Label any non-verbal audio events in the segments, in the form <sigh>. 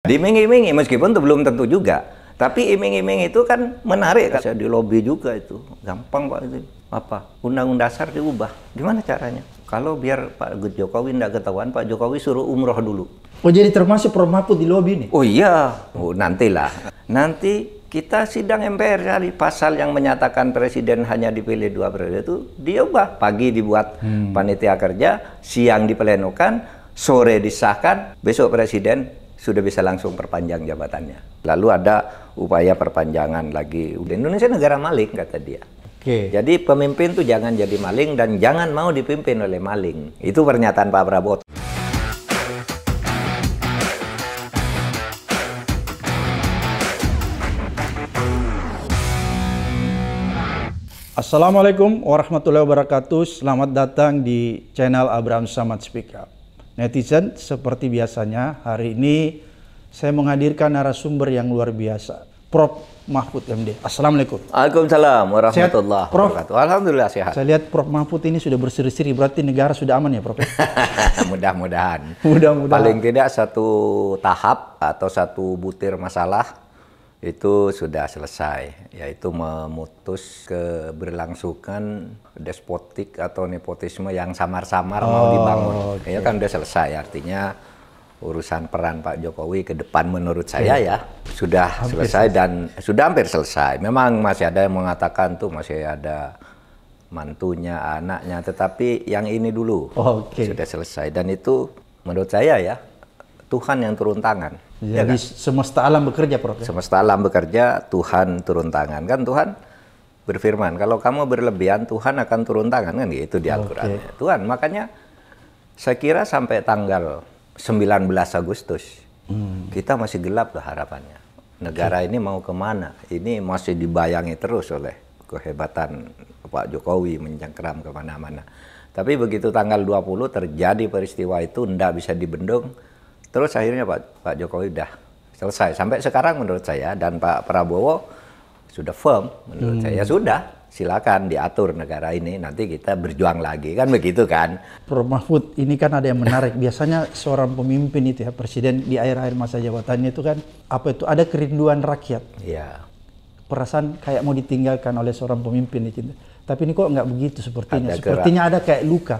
Diiming-imingi meskipun itu belum tentu juga, tapi iming-iming itu kan menarik kan. Saya di lobby juga itu, gampang pak itu. Apa? Undang-undang dasar diubah. Gimana caranya? Kalau biar Pak Jokowi tidak ketahuan, Pak Jokowi suruh umroh dulu. Oh jadi termasuk Prof di lobby nih? Oh iya, oh, nantilah. Nanti kita sidang MPR kali pasal yang menyatakan presiden hanya dipilih dua periode itu diubah. Pagi dibuat hmm. panitia kerja, siang dipelenokan sore disahkan, besok presiden sudah bisa langsung perpanjang jabatannya. Lalu ada upaya perpanjangan lagi. Indonesia negara maling kata dia. Okay. Jadi pemimpin tuh jangan jadi maling dan jangan mau dipimpin oleh maling. Itu pernyataan Pak Prabowo. Assalamualaikum warahmatullahi wabarakatuh. Selamat datang di channel Abraham Samad Speak Up netizen seperti biasanya hari ini saya menghadirkan narasumber yang luar biasa Prof Mahfud MD. Assalamualaikum. Waalaikumsalam warahmatullahi wabarakatuh. Alhamdulillah sehat. Saya lihat Prof Mahfud ini sudah berseri-seri berarti negara sudah aman ya Prof? <laughs> Ya? Mudah-mudahan. Mudah-mudahan. Paling tidak satu tahap atau satu butir masalah itu sudah selesai, yaitu memutus keberlangsungan despotik atau nepotisme yang samar-samar oh, mau dibangun. Okay. Ya kan sudah selesai, artinya urusan peran Pak Jokowi ke depan menurut okay. saya iya. ya sudah hampir selesai, selesai dan sudah hampir selesai. Memang masih ada yang mengatakan tuh masih ada mantunya, anaknya, tetapi yang ini dulu okay. sudah selesai dan itu menurut saya ya Tuhan yang turun tangan. Jadi ya kan? semesta alam bekerja, Prof. Ya? Semesta alam bekerja, Tuhan turun tangan. Kan Tuhan berfirman, kalau kamu berlebihan, Tuhan akan turun tangan. Kan gitu di Al-Quran. Okay. Ya. Tuhan, makanya saya kira sampai tanggal 19 Agustus, hmm. kita masih gelap lah harapannya. Negara okay. ini mau kemana? Ini masih dibayangi terus oleh kehebatan Pak Jokowi menjangkram kemana-mana. Tapi begitu tanggal 20 terjadi peristiwa itu, ndak bisa dibendung, Terus akhirnya Pak, Pak Jokowi udah selesai. Sampai sekarang menurut saya dan Pak Prabowo sudah firm menurut hmm. saya ya sudah silakan diatur negara ini nanti kita berjuang lagi kan begitu kan Prof Mahfud ini kan ada yang menarik biasanya seorang pemimpin itu ya presiden di akhir-akhir masa jabatannya itu kan apa itu ada kerinduan rakyat ya perasaan kayak mau ditinggalkan oleh seorang pemimpin itu tapi ini kok nggak begitu sepertinya ada sepertinya ada kayak luka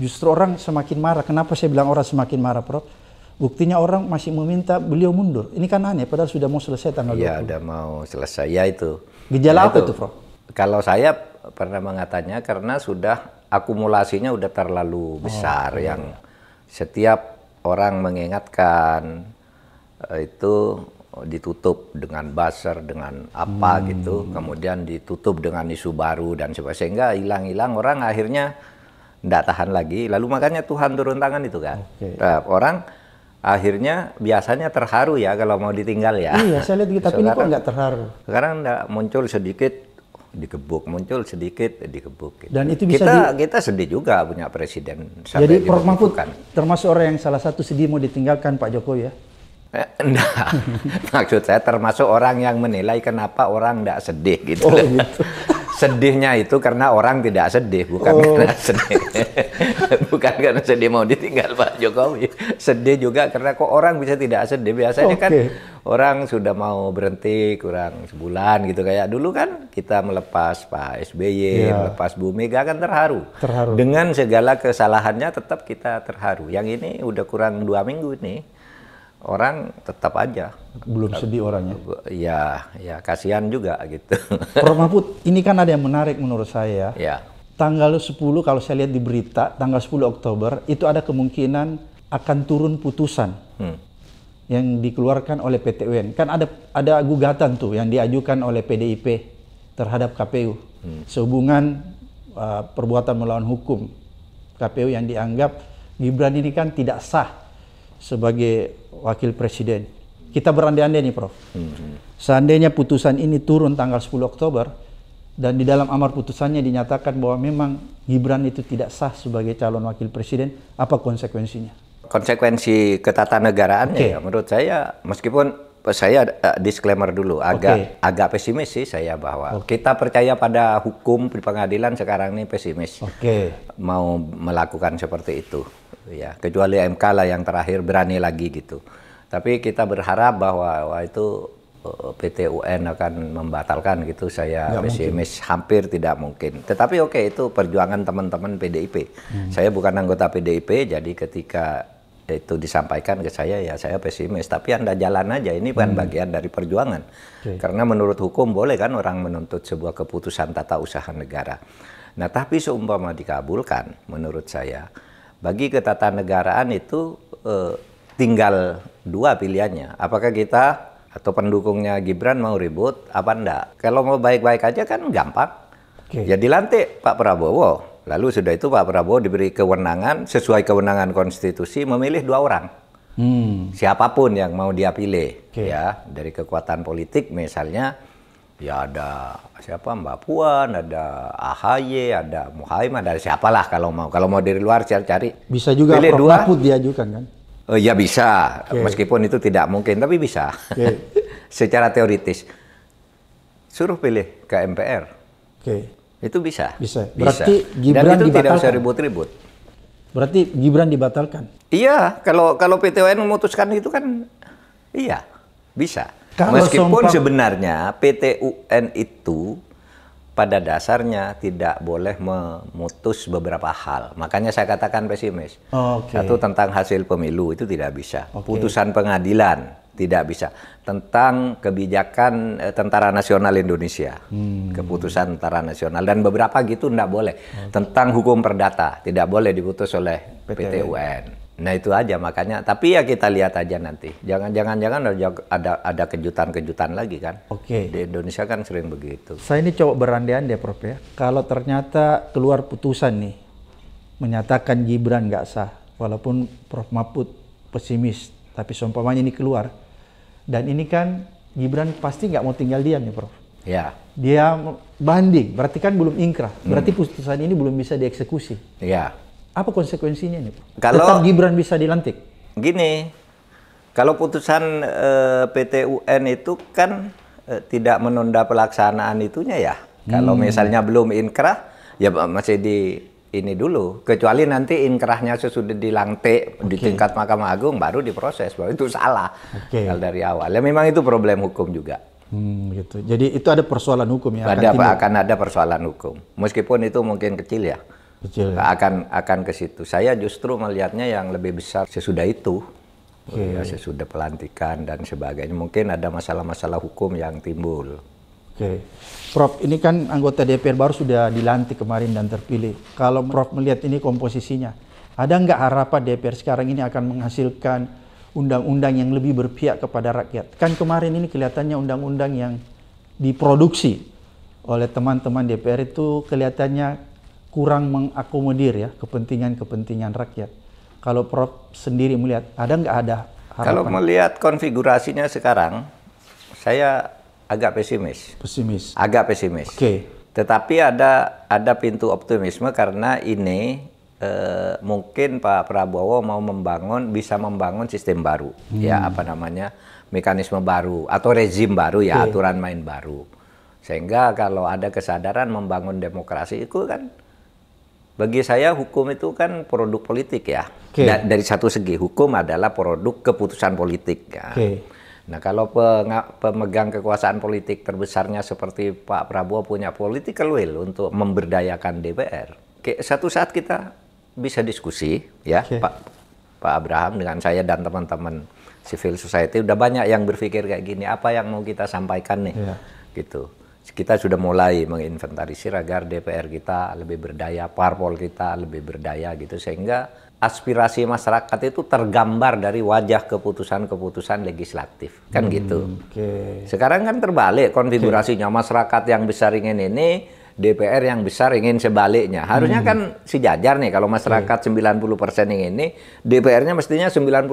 justru orang semakin marah kenapa saya bilang orang semakin marah Prof Buktinya orang masih meminta beliau mundur. Ini kan aneh, padahal sudah mau selesai tanggal ya, 20. Iya, sudah mau selesai. Ya itu. Gejala nah, apa itu, Prof? Kalau saya pernah mengatakannya karena sudah akumulasinya sudah terlalu oh, besar oh, yang iya. setiap orang mengingatkan eh, itu ditutup dengan buzzer dengan apa hmm. gitu kemudian ditutup dengan isu baru dan sebagainya sehingga hilang-hilang orang akhirnya tidak tahan lagi lalu makanya Tuhan turun tangan itu kan okay. nah, orang akhirnya biasanya terharu ya kalau mau ditinggal ya. Iya, saya lihat kita tapi ini kok nggak terharu. Sekarang nggak muncul sedikit dikebuk, muncul sedikit dikebuk. Gitu. Dan itu bisa kita di... kita sedih juga punya presiden. Jadi Prof Mahfud termasuk orang yang salah satu sedih mau ditinggalkan Pak Jokowi ya. Eh, <laughs> Maksud saya termasuk orang yang menilai kenapa orang enggak sedih gitu. Oh, gitu. <laughs> Sedihnya itu karena orang tidak sedih, bukan oh. karena sedih. <laughs> bukan karena sedih mau ditinggal Pak Jokowi. Sedih juga karena kok orang bisa tidak sedih. Biasanya okay. kan orang sudah mau berhenti kurang sebulan gitu kayak dulu kan kita melepas Pak SBY, ya. melepas Bu Mega kan terharu. Terharu. Dengan segala kesalahannya tetap kita terharu. Yang ini udah kurang dua minggu ini orang tetap aja belum sedih orangnya. Ya, ya kasihan juga gitu. <laughs> Prof Mahfud, ini kan ada yang menarik menurut saya. Ya. Iya. Tanggal 10 kalau saya lihat di berita, tanggal 10 Oktober itu ada kemungkinan akan turun putusan hmm. yang dikeluarkan oleh PT UN. Kan ada ada gugatan tuh yang diajukan oleh PDIP terhadap KPU hmm. sehubungan uh, perbuatan melawan hukum KPU yang dianggap Gibran ini kan tidak sah sebagai wakil presiden. Kita berandai-andai nih Prof. Hmm. Seandainya putusan ini turun tanggal 10 Oktober dan di dalam amar putusannya dinyatakan bahwa memang Gibran itu tidak sah sebagai calon wakil presiden, apa konsekuensinya? Konsekuensi ketatanegaraan okay. ya menurut saya meskipun saya eh, disclaimer dulu agak okay. agak pesimis sih saya bahwa okay. kita percaya pada hukum di pengadilan sekarang ini pesimis. Okay. Mau melakukan seperti itu ya. Kecuali MK lah yang terakhir berani lagi gitu. Tapi kita berharap bahwa wah, itu eh, PT UN akan membatalkan gitu saya ya, pesimis mungkin. hampir tidak mungkin. Tetapi oke okay, itu perjuangan teman-teman PDIP. Hmm. Saya bukan anggota PDIP jadi ketika itu disampaikan ke saya ya saya pesimis tapi anda jalan aja ini bukan hmm. bagian dari perjuangan okay. karena menurut hukum boleh kan orang menuntut sebuah keputusan tata usaha negara nah tapi seumpama dikabulkan menurut saya bagi ketatanegaraan itu eh, tinggal dua pilihannya apakah kita atau pendukungnya Gibran mau ribut apa enggak kalau mau baik-baik aja kan gampang okay. ya dilantik Pak Prabowo Lalu sudah itu Pak Prabowo diberi kewenangan sesuai kewenangan konstitusi memilih dua orang. Hmm. Siapapun yang mau dia pilih okay. ya dari kekuatan politik misalnya ya ada siapa Mbak Puan, ada AHY, ada Muhaimin, ada siapalah kalau mau kalau mau dari luar cari-cari. Bisa juga pilih dua. Mahfud diajukan kan? Uh, ya bisa, okay. meskipun itu tidak mungkin tapi bisa. Okay. <laughs> Secara teoritis suruh pilih ke MPR. Okay. Itu bisa. Bisa. Berarti bisa. Gibran Dan itu dibatalkan. tidak usah ribut-ribut. Berarti Gibran dibatalkan. Iya, kalau kalau PTWN memutuskan itu kan iya, bisa. Kalau Meskipun sompak... sebenarnya PTUN itu pada dasarnya tidak boleh memutus beberapa hal. Makanya saya katakan pesimis. Oh, okay. Satu tentang hasil pemilu itu tidak bisa. Okay. Putusan pengadilan tidak bisa tentang kebijakan eh, Tentara Nasional Indonesia hmm. keputusan Tentara Nasional dan beberapa gitu tidak boleh hmm. tentang hukum perdata tidak boleh diputus oleh PT, UN nah itu aja makanya tapi ya kita lihat aja nanti jangan jangan jangan ada ada kejutan kejutan lagi kan oke okay. di Indonesia kan sering begitu saya ini coba berandai-andai prof ya kalau ternyata keluar putusan nih menyatakan Gibran nggak sah walaupun Prof Maput pesimis tapi seumpamanya ini keluar dan ini kan Gibran pasti nggak mau tinggal diam ya Prof. Ya. Dia banding, berarti kan belum ingkrah. Hmm. Berarti hmm. putusan ini belum bisa dieksekusi. Ya. Apa konsekuensinya ini, Kalau Tetap Gibran bisa dilantik? Gini, kalau putusan eh, PT UN itu kan eh, tidak menunda pelaksanaan itunya ya. Kalau hmm. misalnya belum inkrah, ya masih di ini dulu kecuali nanti inkrahnya sesudah dilantik okay. di tingkat Mahkamah Agung baru diproses bahwa itu salah okay. dari awal ya memang itu problem hukum juga hmm, gitu jadi itu ada persoalan hukum ya ada akan, akan ada persoalan hukum meskipun itu mungkin kecil ya kecil ya? akan akan ke situ saya justru melihatnya yang lebih besar sesudah itu okay. ya sesudah pelantikan dan sebagainya mungkin ada masalah-masalah hukum yang timbul Oke. Prof, ini kan anggota DPR baru sudah dilantik kemarin dan terpilih. Kalau Prof melihat ini komposisinya, ada nggak harapan DPR sekarang ini akan menghasilkan undang-undang yang lebih berpihak kepada rakyat? Kan kemarin ini kelihatannya undang-undang yang diproduksi oleh teman-teman DPR itu kelihatannya kurang mengakomodir ya kepentingan-kepentingan rakyat. Kalau Prof sendiri melihat, ada nggak ada harapan? Kalau melihat konfigurasinya sekarang, saya agak pesimis. Pesimis. Agak pesimis. Oke. Okay. Tetapi ada ada pintu optimisme karena ini eh, mungkin Pak Prabowo mau membangun bisa membangun sistem baru, hmm. ya apa namanya mekanisme baru atau rezim baru ya okay. aturan main baru. Sehingga kalau ada kesadaran membangun demokrasi itu kan bagi saya hukum itu kan produk politik ya. Okay. dari satu segi hukum adalah produk keputusan politik. Ya. Okay Nah, kalau pemegang kekuasaan politik terbesarnya seperti Pak Prabowo punya political will untuk memberdayakan DPR. satu saat kita bisa diskusi ya, okay. Pak Pak Abraham dengan saya dan teman-teman civil society udah banyak yang berpikir kayak gini, apa yang mau kita sampaikan nih. Yeah. Gitu. Kita sudah mulai menginventarisir agar DPR kita lebih berdaya, parpol kita lebih berdaya gitu sehingga aspirasi masyarakat itu tergambar dari wajah keputusan-keputusan legislatif kan hmm, gitu. Okay. Sekarang kan terbalik konfigurasinya okay. masyarakat yang besar ingin ini, DPR yang besar ingin sebaliknya. Harusnya hmm. kan sejajar nih kalau masyarakat okay. 90% ingin ini, DPR-nya mestinya 90%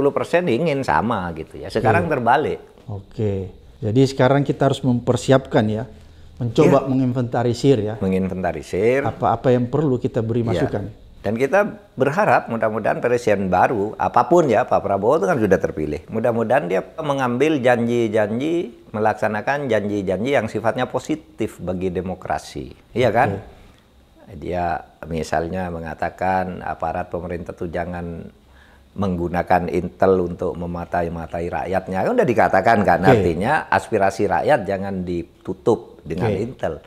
ingin sama gitu ya. Sekarang okay. Iya. terbalik. Oke. Okay. Jadi sekarang kita harus mempersiapkan ya mencoba yeah. menginventarisir ya. Menginventarisir apa-apa yang perlu kita beri iya. masukan. yeah. Dan kita berharap mudah-mudahan presiden baru, apapun ya Pak Prabowo itu kan sudah terpilih. Mudah-mudahan dia mengambil janji-janji, melaksanakan janji-janji yang sifatnya positif bagi demokrasi. Iya kan? Hmm. Dia misalnya mengatakan aparat pemerintah itu jangan menggunakan intel untuk mematai-matai rakyatnya. Kan sudah dikatakan kan, okay. artinya aspirasi rakyat jangan ditutup dengan okay. intel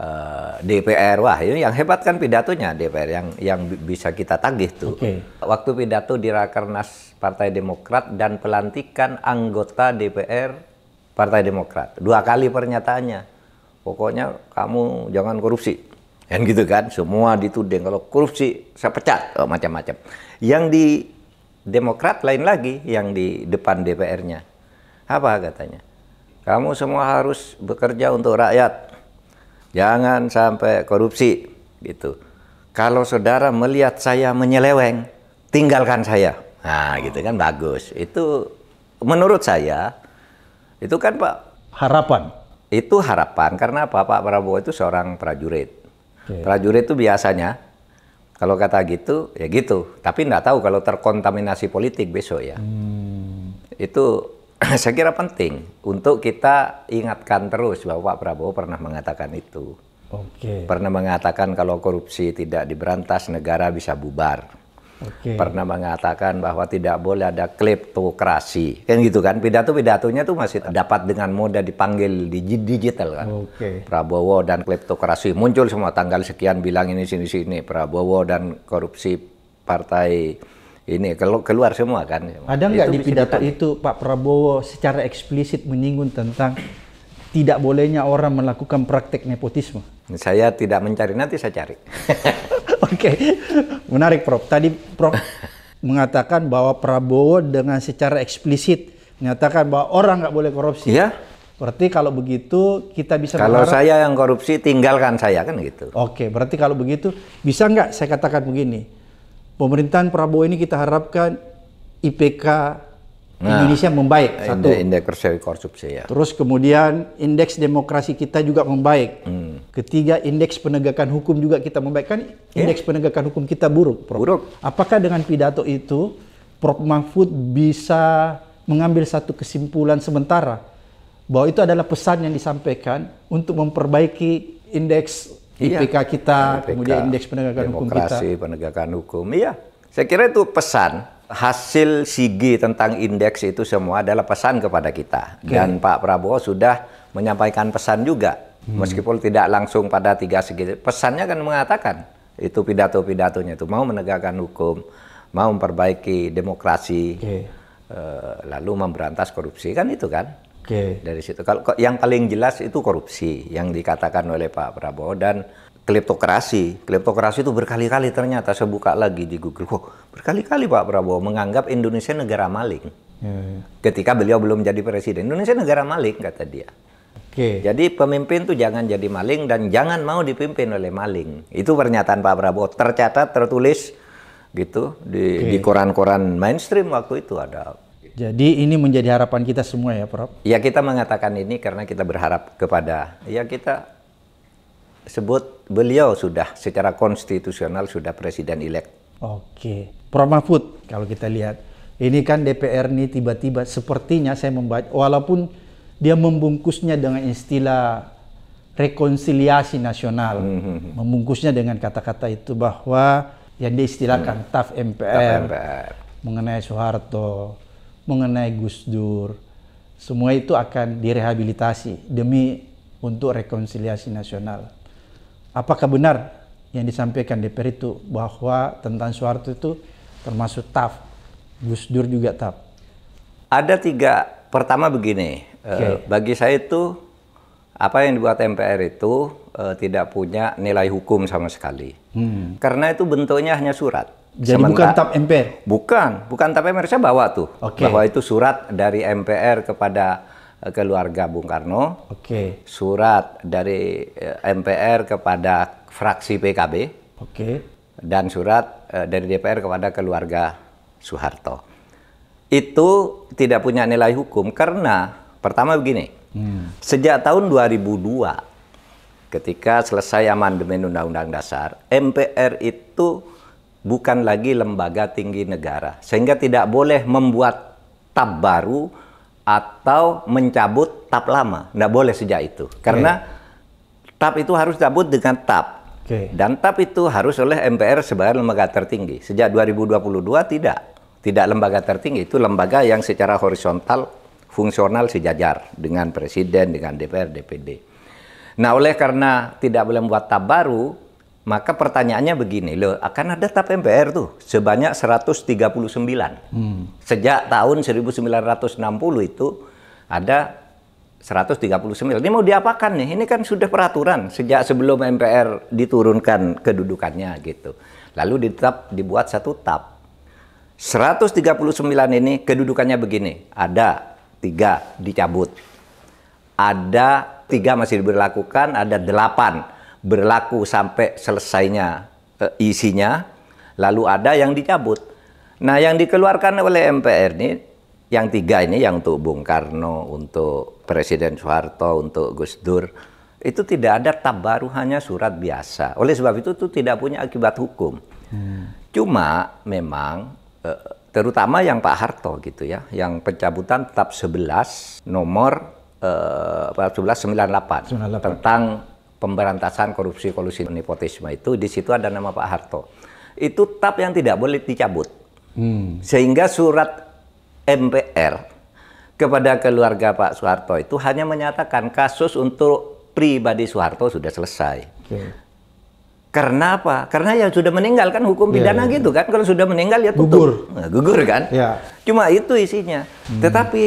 Eh, DPR wah ini yang hebat kan pidatonya DPR yang yang bisa kita tagih tuh. Okay. Waktu pidato di Rakernas Partai Demokrat dan pelantikan anggota DPR Partai Demokrat. Dua kali pernyataannya. Pokoknya kamu jangan korupsi. Kan gitu kan, semua dituding kalau korupsi saya pecat oh, macam-macam. Yang di Demokrat lain lagi yang di depan DPR-nya. Apa katanya? Kamu semua harus bekerja untuk rakyat Jangan sampai korupsi gitu. Kalau saudara melihat saya menyeleweng, tinggalkan saya. Nah, gitu kan bagus. Itu menurut saya itu kan Pak harapan. Itu harapan karena apa? Pak Prabowo itu seorang prajurit. Okay. Prajurit itu biasanya kalau kata gitu ya gitu, tapi nggak tahu kalau terkontaminasi politik besok ya. Hmm. Itu <clears throat> saya kira penting untuk kita ingatkan terus bahwa Pak Prabowo pernah mengatakan itu. Okay. Pernah mengatakan kalau korupsi tidak diberantas negara bisa bubar. Okay. Pernah mengatakan bahwa tidak boleh ada kleptokrasi. Kan gitu kan pidato-pidatonya itu masih dapat dengan mudah dipanggil di digital kan. Okay. Prabowo dan kleptokrasi muncul semua tanggal sekian bilang ini sini sini Prabowo dan korupsi partai ini kalau keluar semua kan. Ada nggak di pidato itu Pak Prabowo secara eksplisit menyinggung tentang tidak bolehnya orang melakukan praktek nepotisme? Saya tidak mencari, nanti saya cari. <laughs> Oke, menarik Prof. Tadi Prof mengatakan bahwa Prabowo dengan secara eksplisit menyatakan bahwa orang nggak boleh korupsi. Iya. Berarti kalau begitu kita bisa Kalau mengharap... saya yang korupsi tinggalkan saya kan gitu. Oke, berarti kalau begitu bisa nggak saya katakan begini, pemerintahan Prabowo ini kita harapkan IPK nah, Indonesia membaik satu. Indeks persepsi korupsi ya. Terus kemudian indeks demokrasi kita juga membaik. Hmm. Ketiga indeks penegakan hukum juga kita membaik kan yeah. indeks penegakan hukum kita buruk. Prof. Buruk. Apakah dengan pidato itu Prof Mahfud bisa mengambil satu kesimpulan sementara bahwa itu adalah pesan yang disampaikan untuk memperbaiki indeks IPK iya. kita, IPK, nah, kemudian indeks penegakan hukum kita. Demokrasi, penegakan hukum. Iya. Saya kira itu pesan hasil SIGI tentang indeks itu semua adalah pesan kepada kita. Okay. Dan Pak Prabowo sudah menyampaikan pesan juga. Hmm. Meskipun tidak langsung pada tiga segi, pesannya kan mengatakan itu pidato-pidatonya itu mau menegakkan hukum, mau memperbaiki demokrasi, okay. Eh, lalu memberantas korupsi kan itu kan. Oke. Okay. Dari situ kalau yang paling jelas itu korupsi yang dikatakan oleh Pak Prabowo dan kleptokrasi. Kleptokrasi itu berkali-kali ternyata saya buka lagi di Google. Wow, berkali-kali Pak Prabowo menganggap Indonesia negara maling. Yeah, yeah. Ketika beliau belum jadi presiden, Indonesia negara maling kata dia. Oke. Okay. Jadi pemimpin tuh jangan jadi maling dan jangan mau dipimpin oleh maling. Itu pernyataan Pak Prabowo tercatat tertulis gitu di okay. di koran-koran mainstream waktu itu ada jadi ini menjadi harapan kita semua ya, Prof. Ya kita mengatakan ini karena kita berharap kepada ya kita sebut beliau sudah secara konstitusional sudah presiden elek. Oke, Prof Mahfud kalau kita lihat ini kan DPR ini tiba-tiba sepertinya saya membaca walaupun dia membungkusnya dengan istilah rekonsiliasi nasional, mm-hmm. membungkusnya dengan kata-kata itu bahwa yang diistilahkan mm. TAF MPR, TAF MPR mengenai Soeharto mengenai Gus Dur, semua itu akan direhabilitasi demi untuk rekonsiliasi nasional. Apakah benar yang disampaikan DPR itu bahwa tentang Soeharto itu termasuk TAF, Gus Dur juga TAF? Ada tiga. Pertama begini, okay. eh, bagi saya itu apa yang dibuat MPR itu eh, tidak punya nilai hukum sama sekali. Hmm. Karena itu bentuknya hanya surat jadi Sementara, bukan tap MPR? Bukan, bukan tap MPR. Saya bawa tuh okay. bahwa itu surat dari MPR kepada eh, keluarga Bung Karno. Oke. Okay. Surat dari eh, MPR kepada fraksi PKB. Oke. Okay. Dan surat eh, dari DPR kepada keluarga Soeharto. Itu tidak punya nilai hukum karena pertama begini. Hmm. Sejak tahun 2002 ketika selesai amandemen Undang-Undang Dasar, MPR itu bukan lagi lembaga tinggi negara, sehingga tidak boleh membuat tab baru atau mencabut tab lama. Tidak boleh sejak itu, karena okay. tab itu harus cabut dengan tab. Okay. Dan tab itu harus oleh MPR sebagai lembaga tertinggi. Sejak 2022 tidak. Tidak lembaga tertinggi, itu lembaga yang secara horizontal, fungsional sejajar dengan Presiden, dengan DPR, DPD. Nah oleh karena tidak boleh membuat tab baru, maka pertanyaannya begini, loh, akan ada tap MPR tuh sebanyak 139. Hmm. Sejak tahun 1960 itu ada 139. Ini mau diapakan nih? Ini kan sudah peraturan sejak sebelum MPR diturunkan kedudukannya gitu. Lalu ditap dibuat satu tap. 139 ini kedudukannya begini, ada tiga dicabut, ada tiga masih diberlakukan, ada delapan berlaku sampai selesainya e, isinya, lalu ada yang dicabut. Nah, yang dikeluarkan oleh MPR ini, yang tiga ini, yang untuk Bung Karno, untuk Presiden Soeharto, untuk Gus Dur, itu tidak ada tab baru, hanya surat biasa. Oleh sebab itu, itu tidak punya akibat hukum. Hmm. Cuma memang e, terutama yang Pak Harto gitu ya, yang pencabutan tab 11 nomor eh, 1198, 98. tentang pemberantasan korupsi kolusi nepotisme itu di situ ada nama Pak Harto. Itu tap yang tidak boleh dicabut. Hmm. Sehingga surat MPR kepada keluarga Pak Soeharto itu hanya menyatakan kasus untuk pribadi Soeharto sudah selesai. Okay. Karena apa? Karena yang sudah meninggal kan hukum iya, pidana yeah, yeah, gitu kan. Kalau sudah meninggal ya tutup. Gugur. Nah, gugur kan? Yeah. Cuma itu isinya. Hmm. Tetapi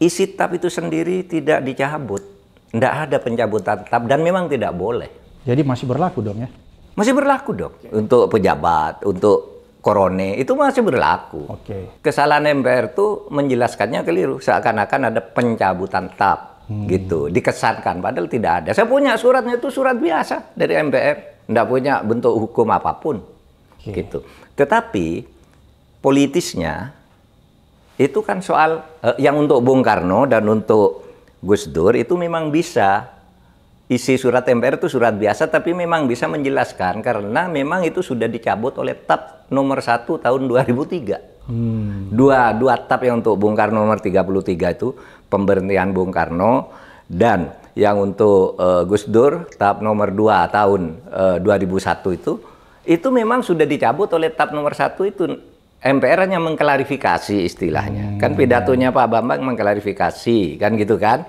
isi tap itu sendiri tidak dicabut tidak ada pencabutan tetap dan memang tidak boleh. Jadi masih berlaku dong ya? Masih berlaku dong. Untuk pejabat, untuk korone, itu masih berlaku. Oke. Okay. Kesalahan MPR itu menjelaskannya keliru. Seakan-akan ada pencabutan tetap. Hmm. Gitu. Dikesankan. Padahal tidak ada. Saya punya suratnya itu surat biasa dari MPR. Tidak punya bentuk hukum apapun. Okay. Gitu. Tetapi politisnya itu kan soal eh, yang untuk Bung Karno dan untuk Gus Dur itu memang bisa isi surat MPR itu surat biasa tapi memang bisa menjelaskan karena memang itu sudah dicabut oleh TAP nomor 1 tahun 2003. Hmm. Dua dua TAP yang untuk Bung Karno nomor 33 itu pemberhentian Bung Karno dan yang untuk uh, Gus Dur TAP nomor 2 tahun uh, eh, 2001 itu itu memang sudah dicabut oleh TAP nomor 1 itu MPR hanya mengklarifikasi istilahnya. Hmm. Kan pidatonya Pak Bambang mengklarifikasi, kan gitu kan?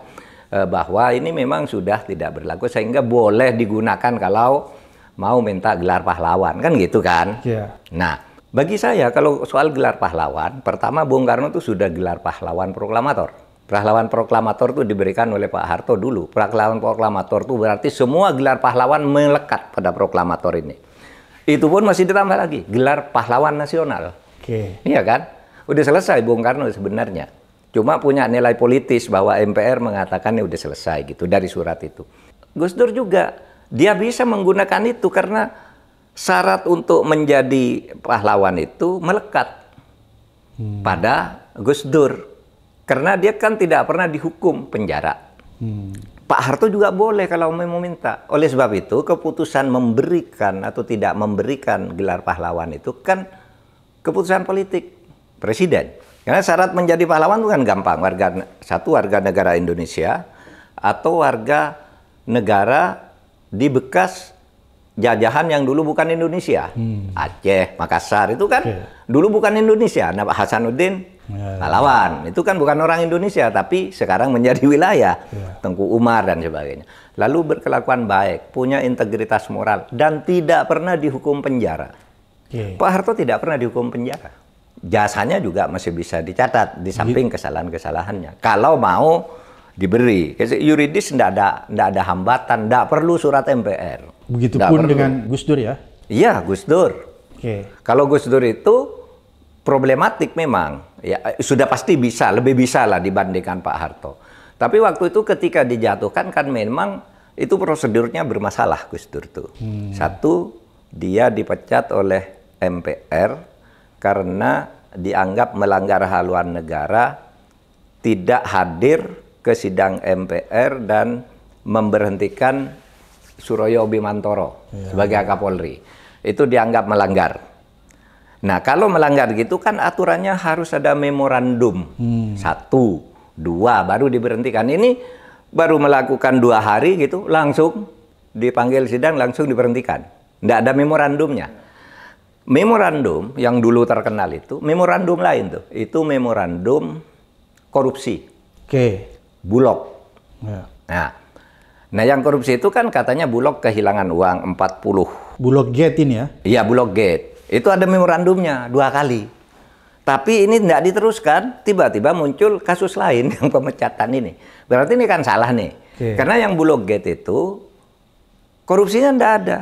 E, bahwa ini memang sudah tidak berlaku sehingga boleh digunakan kalau mau minta gelar pahlawan, kan gitu kan? Yeah. Nah, bagi saya kalau soal gelar pahlawan, pertama Bung Karno itu sudah gelar pahlawan proklamator. Pahlawan proklamator itu diberikan oleh Pak Harto dulu. Pahlawan proklamator itu berarti semua gelar pahlawan melekat pada proklamator ini. Itu pun masih ditambah lagi, gelar pahlawan nasional. Oke. Okay. Iya kan? Udah selesai Bung Karno sebenarnya. Cuma punya nilai politis bahwa MPR mengatakan ya udah selesai gitu dari surat itu. Gus Dur juga dia bisa menggunakan itu karena syarat untuk menjadi pahlawan itu melekat hmm. pada Gus Dur. Karena dia kan tidak pernah dihukum penjara. Hmm. Pak Harto juga boleh kalau mau minta. Oleh sebab itu, keputusan memberikan atau tidak memberikan gelar pahlawan itu kan keputusan politik presiden. Karena syarat menjadi pahlawan bukan gampang. Warga satu warga negara Indonesia atau warga negara di bekas jajahan yang dulu bukan Indonesia, hmm. Aceh, Makassar itu kan okay. dulu bukan Indonesia. Nah, Hasanuddin ya, pahlawan itu kan bukan orang Indonesia, tapi sekarang menjadi wilayah ya. Tengku Umar dan sebagainya. Lalu berkelakuan baik, punya integritas moral dan tidak pernah dihukum penjara. Yeah. Pak Harto tidak pernah dihukum penjara. Jasanya juga masih bisa dicatat di samping iya. kesalahan-kesalahannya. Kalau mau diberi. Yuridis tidak ada tidak ada hambatan, tidak perlu surat MPR. Begitupun dengan Gus Dur ya? Iya Gus Dur. Okay. Kalau Gus Dur itu problematik memang, ya sudah pasti bisa, lebih bisa lah dibandingkan Pak Harto. Tapi waktu itu ketika dijatuhkan kan memang itu prosedurnya bermasalah Gus Dur tuh. Hmm. Satu dia dipecat oleh MPR karena dianggap melanggar haluan negara, tidak hadir ke sidang MPR dan memberhentikan Suroyo Bimantoro ya. sebagai Kapolri. Itu dianggap melanggar. Nah, kalau melanggar gitu kan aturannya harus ada memorandum. Hmm. Satu, dua, baru diberhentikan. Ini baru melakukan dua hari gitu, langsung dipanggil sidang, langsung diberhentikan. tidak ada memorandumnya memorandum yang dulu terkenal itu memorandum lain tuh itu memorandum korupsi oke okay. bulog ya. nah nah yang korupsi itu kan katanya bulog kehilangan uang 40 bulog gate ini ya iya bulog gate itu ada memorandumnya dua kali tapi ini tidak diteruskan tiba-tiba muncul kasus lain <laughs> yang pemecatan ini berarti ini kan salah nih okay. karena yang bulog gate itu korupsinya tidak ada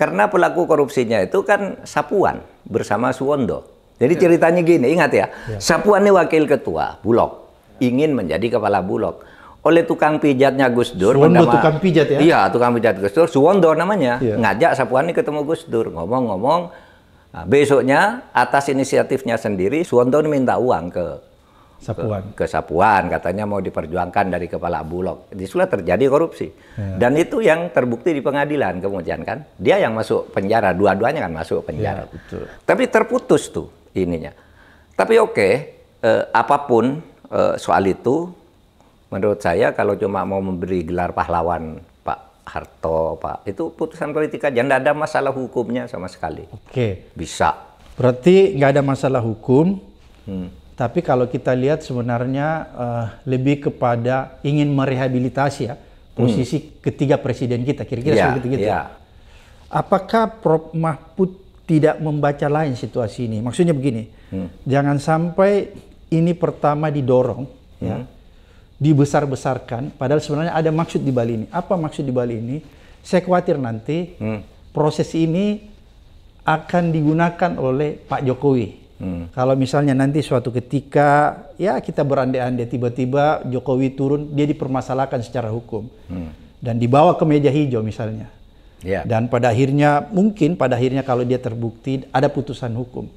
karena pelaku korupsinya itu kan Sapuan bersama Suwondo. Jadi ya. ceritanya gini, ingat ya, ya. Sapuan ini wakil ketua Bulog, ingin menjadi kepala Bulog. Oleh tukang pijatnya Gus Dur, Suwondo bernama, tukang pijat ya? Iya, tukang pijat Gus Dur, Suwondo namanya, ya. ngajak Sapuan ini ketemu Gus Dur, ngomong-ngomong. Nah, besoknya atas inisiatifnya sendiri, Suwondo minta uang ke Sapuan. Ke, ke Sapuan katanya mau diperjuangkan dari kepala bulog. sudah terjadi korupsi. Yeah. Dan itu yang terbukti di pengadilan kemudian kan. Dia yang masuk penjara, dua-duanya kan masuk penjara. Yeah, betul. Tapi terputus tuh ininya. Tapi oke, okay, eh, apapun eh, soal itu menurut saya kalau cuma mau memberi gelar pahlawan Pak Harto, Pak, itu putusan politik aja Nggak ada masalah hukumnya sama sekali. Oke. Bisa. Berarti nggak ada masalah hukum. Hmm tapi kalau kita lihat sebenarnya uh, lebih kepada ingin merehabilitasi ya posisi hmm. ketiga presiden kita kira-kira yeah, seperti itu. Yeah. Apakah Prof Mahfud tidak membaca lain situasi ini? Maksudnya begini, hmm. jangan sampai ini pertama didorong hmm. ya dibesar-besarkan padahal sebenarnya ada maksud di Bali ini. Apa maksud di Bali ini? Saya khawatir nanti hmm. proses ini akan digunakan oleh Pak Jokowi Hmm. Kalau misalnya nanti suatu ketika ya kita berandai-andai tiba-tiba Jokowi turun dia dipermasalahkan secara hukum hmm. dan dibawa ke meja hijau misalnya. Yeah. Dan pada akhirnya mungkin pada akhirnya kalau dia terbukti ada putusan hukum.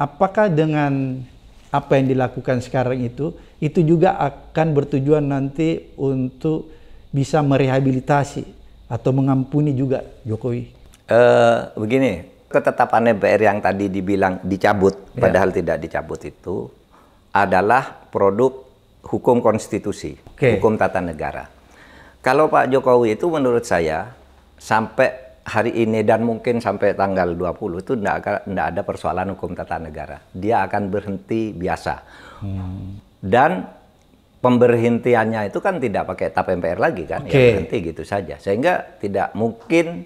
Apakah dengan apa yang dilakukan sekarang itu itu juga akan bertujuan nanti untuk bisa merehabilitasi atau mengampuni juga Jokowi? Uh, begini, Ketetapan MPR yang tadi dibilang dicabut, yeah. padahal tidak dicabut itu adalah produk hukum konstitusi, okay. hukum tata negara. Kalau Pak Jokowi itu menurut saya sampai hari ini dan mungkin sampai tanggal 20 itu tidak ada persoalan hukum tata negara. Dia akan berhenti biasa. Hmm. Dan pemberhentiannya itu kan tidak pakai tap MPR lagi kan, okay. ya berhenti gitu saja. Sehingga tidak mungkin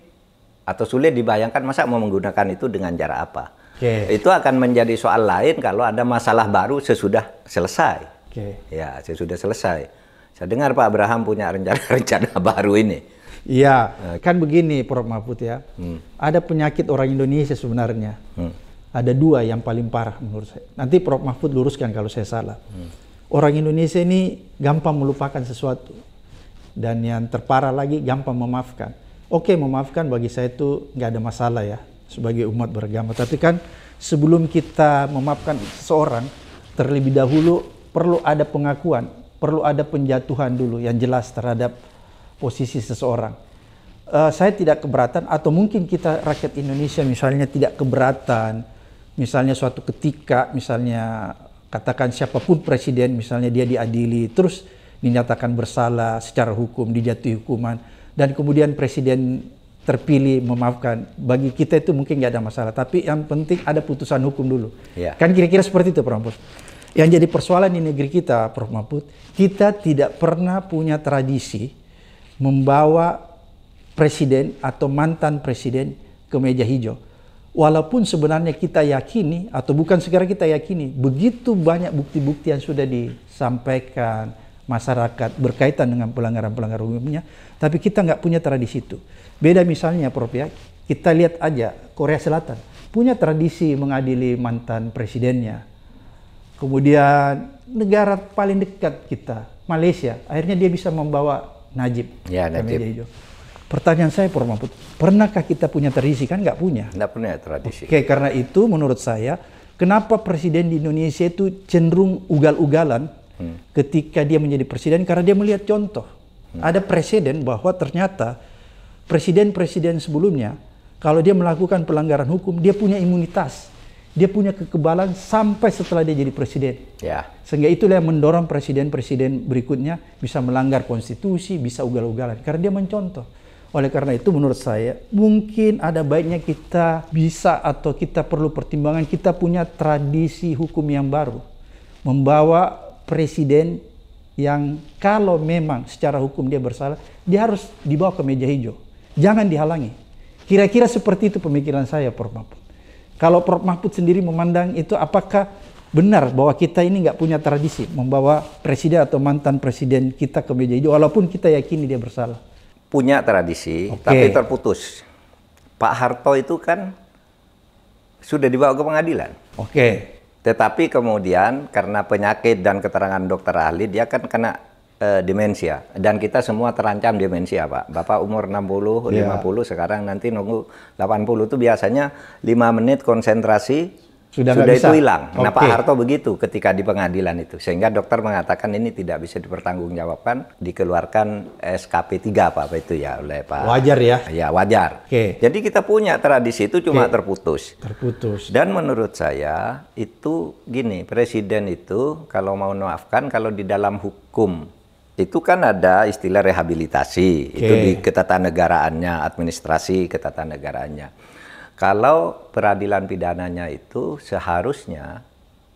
atau sulit dibayangkan masa mau menggunakan itu dengan cara apa. Okay. Itu akan menjadi soal lain kalau ada masalah baru sesudah selesai. Okay. Ya, sesudah selesai. Saya dengar Pak Abraham punya rencana-rencana <laughs> baru ini. Iya, kan begini Prof Mahfud ya. Hmm. Ada penyakit orang Indonesia sebenarnya. Hmm. Ada dua yang paling parah menurut saya. Nanti Prof Mahfud luruskan kalau saya salah. Hmm. Orang Indonesia ini gampang melupakan sesuatu. Dan yang terparah lagi gampang memaafkan oke okay, memaafkan bagi saya itu nggak ada masalah ya sebagai umat beragama. Tapi kan sebelum kita memaafkan seseorang, terlebih dahulu perlu ada pengakuan, perlu ada penjatuhan dulu yang jelas terhadap posisi seseorang. Uh, saya tidak keberatan atau mungkin kita rakyat Indonesia misalnya tidak keberatan, misalnya suatu ketika misalnya katakan siapapun presiden misalnya dia diadili terus dinyatakan bersalah secara hukum dijatuhi hukuman dan kemudian presiden terpilih memaafkan bagi kita itu mungkin nggak ada masalah tapi yang penting ada putusan hukum dulu ya. kan kira-kira seperti itu Prof Mahfud yang jadi persoalan di negeri kita Prof Mahfud kita tidak pernah punya tradisi membawa presiden atau mantan presiden ke meja hijau walaupun sebenarnya kita yakini atau bukan sekarang kita yakini begitu banyak bukti-bukti yang sudah disampaikan masyarakat berkaitan dengan pelanggaran-pelanggaran hukumnya, tapi kita nggak punya tradisi itu. Beda misalnya, Prof ya, kita lihat aja Korea Selatan punya tradisi mengadili mantan presidennya. Kemudian negara paling dekat kita, Malaysia, akhirnya dia bisa membawa Najib. Ya, Najib. Pertanyaan saya, Prof Mahfud, pernahkah kita punya tradisi? Kan nggak punya. Nggak punya tradisi. Oke, karena itu menurut saya, kenapa presiden di Indonesia itu cenderung ugal-ugalan hmm. ketika dia menjadi presiden karena dia melihat contoh. Hmm. Ada presiden bahwa ternyata presiden-presiden sebelumnya kalau dia melakukan pelanggaran hukum dia punya imunitas. Dia punya kekebalan sampai setelah dia jadi presiden. Ya. Sehingga itulah yang mendorong presiden-presiden berikutnya bisa melanggar konstitusi, bisa ugal-ugalan karena dia mencontoh. Oleh karena itu menurut saya mungkin ada baiknya kita bisa atau kita perlu pertimbangan kita punya tradisi hukum yang baru. Membawa presiden yang kalau memang secara hukum dia bersalah, dia harus dibawa ke meja hijau. Jangan dihalangi. Kira-kira seperti itu pemikiran saya, Prof. Mahfud. Kalau Prof. Mahfud sendiri memandang itu, apakah benar bahwa kita ini nggak punya tradisi membawa presiden atau mantan presiden kita ke meja hijau, walaupun kita yakini dia bersalah? Punya tradisi, okay. tapi terputus. Pak Harto itu kan sudah dibawa ke pengadilan. Oke. Okay. Tetapi kemudian karena penyakit dan keterangan dokter ahli dia kan kena e, demensia dan kita semua terancam demensia, Pak. Bapak umur 60, yeah. 50 sekarang nanti nunggu 80 itu biasanya 5 menit konsentrasi sudah, Sudah itu hilang. Okay. Nah Pak Harto begitu ketika di pengadilan itu. Sehingga dokter mengatakan ini tidak bisa dipertanggungjawabkan, dikeluarkan SKP 3 apa, apa itu ya oleh Pak. Wajar ya? Ya wajar. Okay. Jadi kita punya tradisi itu cuma okay. terputus. Terputus. Dan menurut saya itu gini, Presiden itu kalau mau maafkan kalau di dalam hukum itu kan ada istilah rehabilitasi okay. itu di ketatanegaraannya, administrasi ketatanegaraannya. Kalau peradilan pidananya itu seharusnya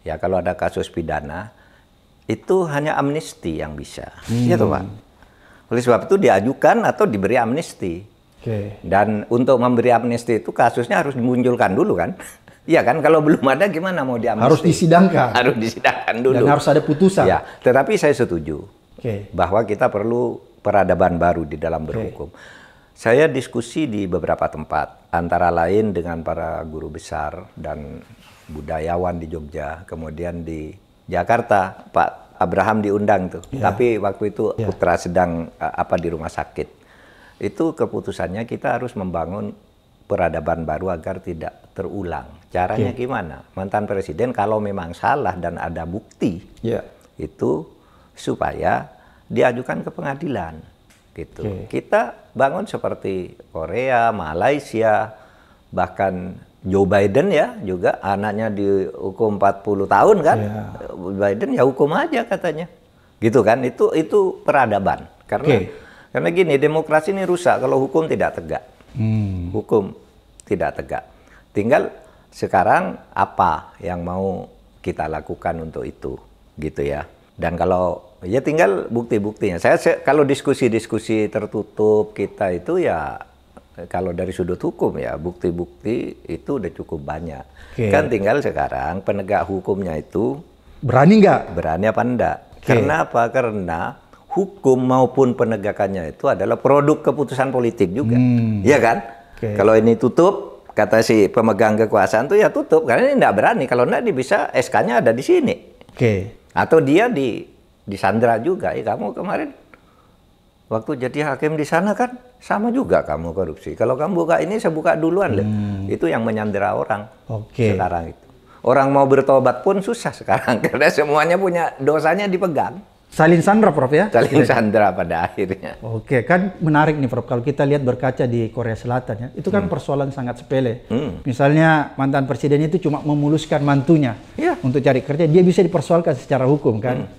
ya kalau ada kasus pidana itu hanya amnesti yang bisa. Hmm. Gitu, Pak. Oleh sebab itu diajukan atau diberi amnesti. Okay. Dan untuk memberi amnesti itu kasusnya harus dimunculkan dulu kan? <laughs> Iya kan, kalau belum ada gimana mau diamnesti? Harus disidangkan. Harus disidangkan dulu. Dan harus ada putusan. Ya, tetapi saya setuju okay. bahwa kita perlu peradaban baru di dalam berhukum. Okay. Saya diskusi di beberapa tempat, antara lain dengan para guru besar dan budayawan di Jogja, kemudian di Jakarta, Pak Abraham diundang tuh. Yeah. Tapi waktu itu yeah. Putra sedang apa di rumah sakit. Itu keputusannya kita harus membangun peradaban baru agar tidak terulang. Caranya iya. gimana? Mantan presiden kalau memang salah dan ada bukti, yeah. itu supaya diajukan ke pengadilan gitu. Okay. Kita bangun seperti Korea, Malaysia, bahkan Joe Biden ya juga anaknya dihukum 40 tahun kan. Yeah. Iya. Biden ya hukum aja katanya. Gitu kan? Itu itu peradaban. Karena okay. karena gini, demokrasi ini rusak kalau hukum tidak tegak. Hmm. Hukum tidak tegak. Tinggal sekarang apa yang mau kita lakukan untuk itu gitu ya. Dan kalau Ya tinggal bukti-buktinya. Saya, kalau diskusi-diskusi tertutup kita itu ya eh, kalau dari sudut hukum ya bukti-bukti itu udah cukup banyak. Okay. Kan tinggal sekarang penegak hukumnya itu berani nggak? Berani apa enggak? Okay. Karena apa? Karena hukum maupun penegakannya itu adalah produk keputusan politik juga. Hmm. Iya kan? Okay. Kalau ini tutup kata si pemegang kekuasaan tuh ya tutup karena ini enggak berani. Kalau enggak bisa SK-nya ada di sini. Oke. Okay. Atau dia di disandra juga. Ya kamu kemarin waktu jadi hakim di sana kan sama juga kamu korupsi. Kalau kamu buka ini saya buka duluan Hmm. Itu yang menyandera orang. Oke. Okay. Sekarang itu. Orang mau bertobat pun susah sekarang <laughs> karena semuanya punya dosanya dipegang. Salin sandra Prof ya? Salin sandra pada akhirnya. Oke, kan menarik nih Prof. Kalau kita lihat berkaca di Korea Selatan ya, itu kan hmm. persoalan sangat sepele. Hmm. Misalnya mantan presiden itu cuma memuluskan mantunya yeah. untuk cari kerja, dia bisa dipersoalkan secara hukum kan? Hmm.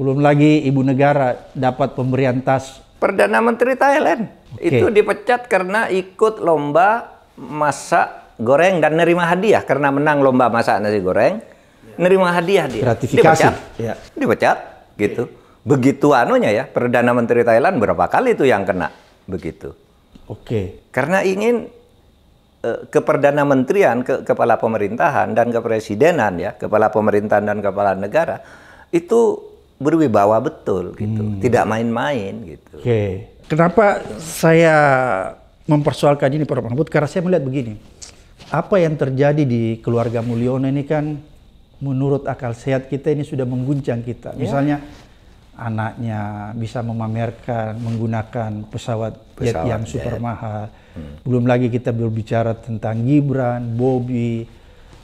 Belum lagi ibu negara dapat pemberian tas. Perdana Menteri Thailand okay. itu dipecat karena ikut lomba masak goreng dan nerima hadiah karena menang lomba masak nasi goreng, nerima hadiah dia. Gratifikasi. Dipecat. Ya. Dipecat gitu. Okay. Begitu anunya ya, Perdana Menteri Thailand berapa kali itu yang kena begitu. Oke. Okay. Karena ingin eh, ke perdana menterian, ke kepala pemerintahan dan kepresidenan ya, kepala pemerintahan dan kepala negara itu berwibawa betul gitu, hmm. tidak main-main gitu. Oke. Okay. Kenapa saya mempersoalkan ini Prof Mahfud? Karena saya melihat begini. Apa yang terjadi di keluarga Mulyono ini kan menurut akal sehat kita ini sudah mengguncang kita. Yeah. Misalnya anaknya bisa memamerkan menggunakan pesawat, pesawat jet yang jet. super mahal. Hmm. Belum lagi kita berbicara tentang Gibran, Bobby,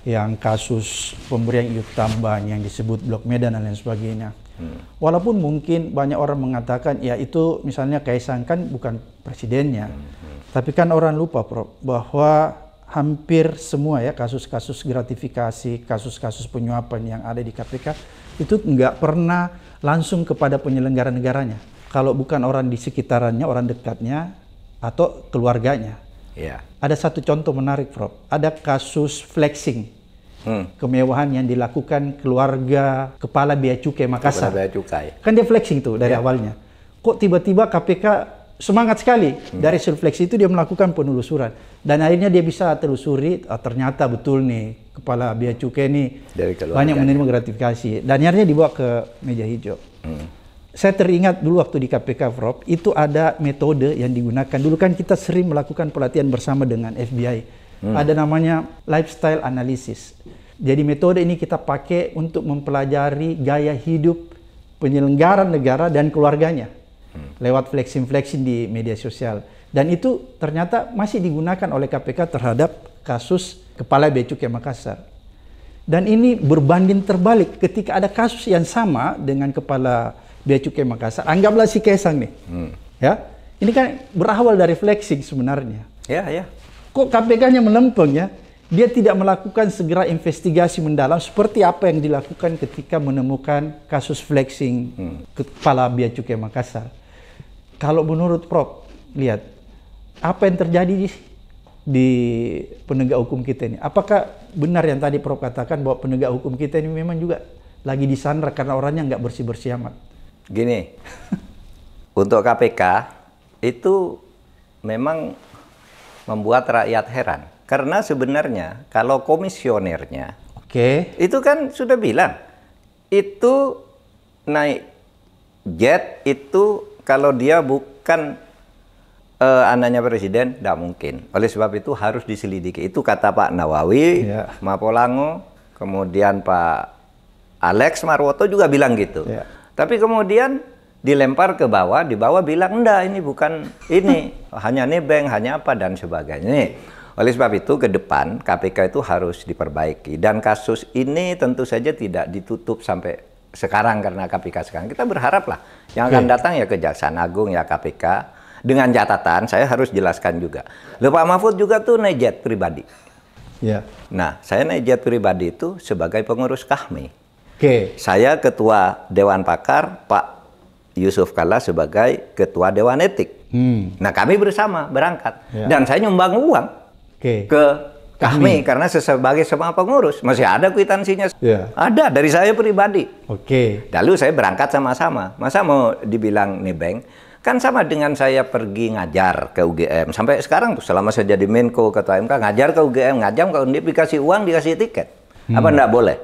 yang kasus pemberian iup tambahan yang disebut Blok Medan dan lain sebagainya. Hmm. Walaupun mungkin banyak orang mengatakan ya itu misalnya Kaisang kan bukan presidennya. Hmm. Hmm. Tapi kan orang lupa Prof bahwa hampir semua ya kasus-kasus gratifikasi, kasus-kasus penyuapan yang ada di KPK itu nggak pernah langsung kepada penyelenggara negaranya. Kalau bukan orang di sekitarannya, orang dekatnya atau keluarganya. Yeah. Ada satu contoh menarik, Prof. Ada kasus flexing hmm. kemewahan yang dilakukan keluarga kepala bea cukai Makassar. Kepala bea cukai. Kan dia flexing tuh dari yeah. awalnya. Kok tiba-tiba KPK semangat sekali hmm. dari surflex itu dia melakukan penelusuran dan akhirnya dia bisa telusuri oh, ternyata betul nih kepala bea cukai ini banyak menerima gratifikasi dan akhirnya dibawa ke meja hijau. Hmm. Saya teringat dulu waktu di KPK Prof, itu ada metode yang digunakan dulu kan kita sering melakukan pelatihan bersama dengan FBI. Hmm. Ada namanya lifestyle analysis. Jadi metode ini kita pakai untuk mempelajari gaya hidup penyelenggara negara dan keluarganya hmm. lewat flexing-flexing di media sosial. Dan itu ternyata masih digunakan oleh KPK terhadap kasus Kepala Becukai Makassar. Dan ini berbanding terbalik ketika ada kasus yang sama dengan Kepala Becukai Makassar. Anggaplah si Kesang nih. Hmm. Ya, ini kan berawal dari flexing sebenarnya. Ya, ya. Kok KPK-nya melempeng ya? dia tidak melakukan segera investigasi mendalam seperti apa yang dilakukan ketika menemukan kasus flexing hmm. kepala Bia Cukai Makassar. Kalau menurut Prof, lihat apa yang terjadi di, di penegak hukum kita ini. Apakah benar yang tadi Prof katakan bahwa penegak hukum kita ini memang juga lagi disandra karena orangnya nggak bersih-bersih amat? Gini, <laughs> untuk KPK itu memang membuat rakyat heran karena sebenarnya kalau komisionernya, oke, okay. itu kan sudah bilang itu naik jet itu kalau dia bukan uh, anaknya presiden, tidak mungkin. Oleh sebab itu harus diselidiki. Itu kata Pak Nawawi, yeah. Mapolango, kemudian Pak Alex Marwoto juga bilang gitu. Yeah. Tapi kemudian dilempar ke bawah, di bawah bilang enggak ini bukan ini, hanya nebeng, hanya apa dan sebagainya. Oleh sebab itu ke depan KPK itu harus diperbaiki dan kasus ini tentu saja tidak ditutup sampai sekarang karena KPK sekarang kita berharaplah yang akan iya. datang ya Kejaksaan Agung ya KPK dengan catatan saya harus jelaskan juga. Loh Pak Mahfud juga tuh naik pribadi. Ya. Nah, saya naik pribadi itu sebagai pengurus KAHMI. Oke. Saya ketua Dewan Pakar, Pak Yusuf Kalla sebagai ketua Dewan Etik. Hmm. Nah, kami bersama berangkat. Ya. Dan saya nyumbang uang okay. ke kami, kami karena sebagai semua pengurus masih ada kwitansinya. Yeah. Ada dari saya pribadi. Oke. Okay. Lalu saya berangkat sama-sama. Masa mau dibilang nebeng? Kan sama dengan saya pergi ngajar ke UGM. Sampai sekarang selama saya jadi Menko Ketua MK ngajar ke UGM, ngajam kalau dia dikasih uang dikasih tiket. Hmm. Apa enggak boleh?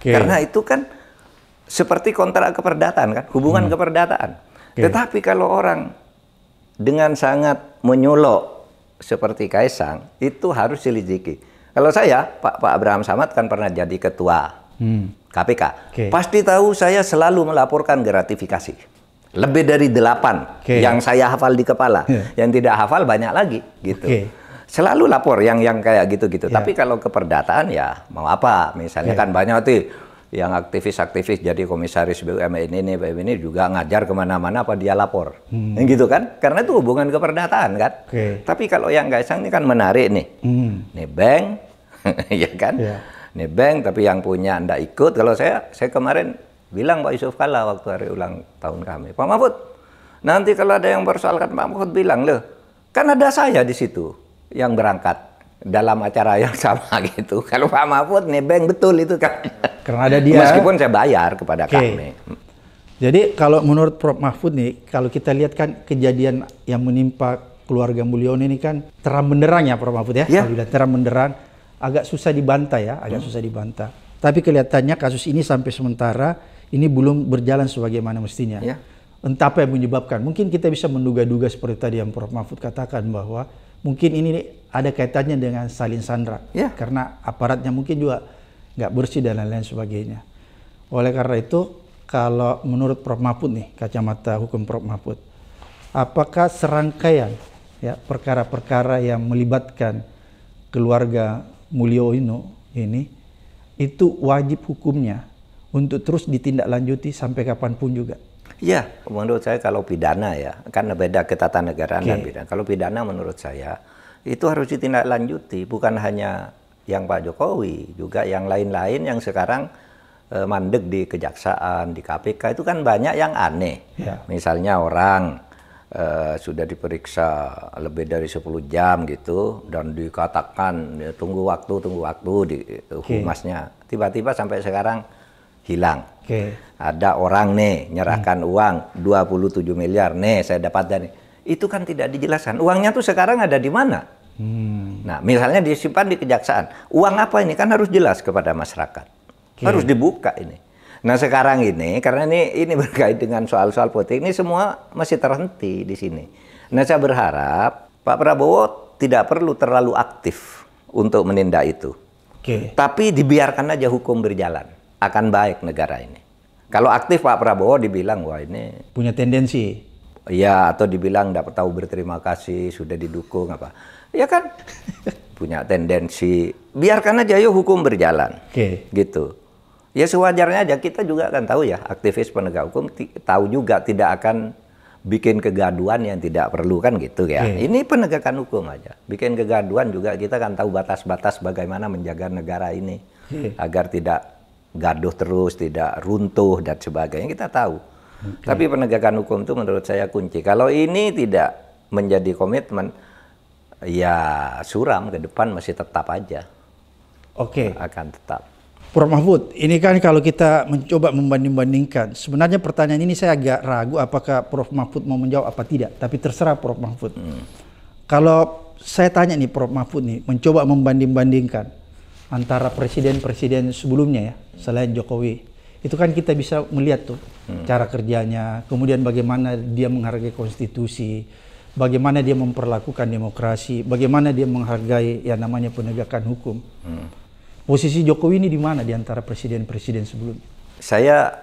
Okay. Karena itu kan seperti kontrak keperdataan kan, hubungan hmm. keperdataan. Okay. Tetapi kalau orang dengan sangat menyolok seperti Kaisang itu harus selidiki. Kalau saya Pak Pak Abraham Samad kan pernah jadi ketua hmm. KPK. Okay. Pasti tahu saya selalu melaporkan gratifikasi. Lebih dari delapan okay. yang saya hafal di kepala, yeah. yang tidak hafal banyak lagi gitu. Okay. Selalu lapor yang yang kayak gitu-gitu. Yeah. Tapi kalau keperdataan ya mau apa? Misalnya yeah. kan banyak tuh yang aktivis-aktivis jadi komisaris BUMN ini BUMN ini juga ngajar kemana-mana apa dia lapor hmm. gitu kan karena itu hubungan keperdataan kan okay. tapi kalau yang Gaisang ini kan menarik nih hmm. nih bank <laughs> ya kan yeah. nih bank tapi yang punya anda ikut kalau saya saya kemarin bilang Pak Yusuf Kala waktu hari ulang tahun kami Pak Mahfud nanti kalau ada yang persoalkan Pak Mahfud bilang loh kan ada saya di situ yang berangkat dalam acara yang sama <laughs> gitu. Kalau Pak Mahfud nebeng betul itu kan. Karena ada dia. Meskipun saya bayar kepada okay. kami. Hmm. Jadi kalau menurut Prof Mahfud nih, kalau kita lihat kan kejadian yang menimpa keluarga Mulyono ini kan terang benderang ya Prof Mahfud ya. ya. Kalau terang benderang agak susah dibantah ya, agak hmm. susah dibantah. Tapi kelihatannya kasus ini sampai sementara ini belum berjalan sebagaimana mestinya. Ya. Entah apa yang menyebabkan. Mungkin kita bisa menduga-duga seperti tadi yang Prof Mahfud katakan bahwa mungkin ini ada kaitannya dengan salin sandra yeah. karena aparatnya mungkin juga nggak bersih dan lain-lain sebagainya. Oleh karena itu, kalau menurut Prof Mahfud nih kacamata hukum Prof Mahfud, apakah serangkaian ya perkara-perkara yang melibatkan keluarga Mulyo Mulyono ini itu wajib hukumnya untuk terus ditindaklanjuti sampai kapanpun juga? Ya, menurut saya kalau pidana ya, karena beda ketatanegaraan okay. dan pidana. Kalau pidana menurut saya itu harus ditindaklanjuti bukan hanya yang Pak Jokowi juga yang lain-lain yang sekarang eh, mandek di kejaksaan di KPK itu kan banyak yang aneh ya. misalnya orang eh, sudah diperiksa lebih dari 10 jam gitu dan dikatakan ya, tunggu waktu tunggu waktu di e, okay. humasnya tiba-tiba sampai sekarang hilang okay. ada orang nih nyerahkan hmm. uang 27 miliar nih saya dapat dari itu kan tidak dijelaskan. Uangnya tuh sekarang ada di mana? Hmm. Nah, misalnya disimpan di kejaksaan. Uang apa ini kan harus jelas kepada masyarakat. Okay. Harus dibuka ini. Nah, sekarang ini karena ini ini <laughs> berkait dengan soal-soal politik ini semua masih terhenti di sini. Nah, saya berharap Pak Prabowo tidak perlu terlalu aktif untuk menindak itu. Okay. Tapi dibiarkan aja hukum berjalan. Akan baik negara ini. Kalau aktif Pak Prabowo dibilang wah ini punya tendensi ya atau dibilang dapat tahu berterima kasih sudah didukung apa ya kan <laughs> punya tendensi biarkan aja yuk hukum berjalan okay. gitu ya sewajarnya aja kita juga akan tahu ya aktivis penegak hukum tahu juga tidak akan bikin kegaduan yang tidak perlu kan gitu ya. Hmm. Ini penegakan hukum aja. Bikin kegaduan juga kita akan tahu batas-batas bagaimana menjaga negara ini hmm. agar tidak gaduh terus, tidak runtuh dan sebagainya kita tahu. Okay. Tapi ya. penegakan hukum itu menurut saya kunci. Kalau ini tidak menjadi komitmen, ya suram ke depan masih tetap aja. Oke. Okay. Akan tetap. Prof. Mahfud, ini kan kalau kita mencoba membanding-bandingkan, sebenarnya pertanyaan ini saya agak ragu apakah Prof. Mahfud mau menjawab apa tidak, tapi terserah Prof. Mahfud. Hmm. Kalau saya tanya nih Prof. Mahfud nih, mencoba membanding-bandingkan antara presiden-presiden sebelumnya ya, selain Jokowi, itu kan kita bisa melihat tuh hmm. cara kerjanya, kemudian bagaimana dia menghargai konstitusi, bagaimana dia memperlakukan demokrasi, bagaimana dia menghargai yang namanya penegakan hukum. Hmm. Posisi Jokowi ini di mana di antara presiden-presiden sebelumnya? Saya